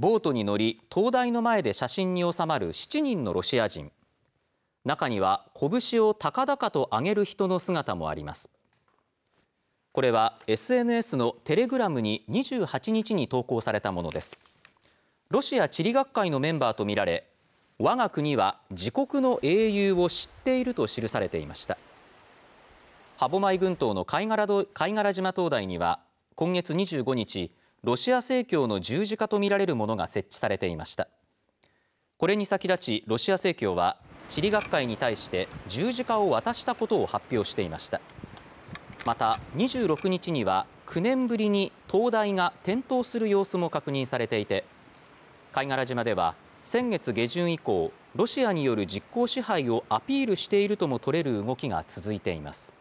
ボートに乗り灯台の前で写真に収まる7人のロシア人中には拳を高々と上げる人の姿もありますこれは SNS のテレグラムに28日に投稿されたものですロシア地理学会のメンバーとみられ我が国は自国の英雄を知っていると記されていました歯舞群島の貝殻島灯台には今月25日ロシア正教の十字架とみられるものが設置されていましたこれに先立ちロシア正教は地理学会に対して十字架を渡したことを発表していましたまた26日には9年ぶりに灯台が点灯する様子も確認されていて貝殻島では先月下旬以降ロシアによる実効支配をアピールしているとも取れる動きが続いています。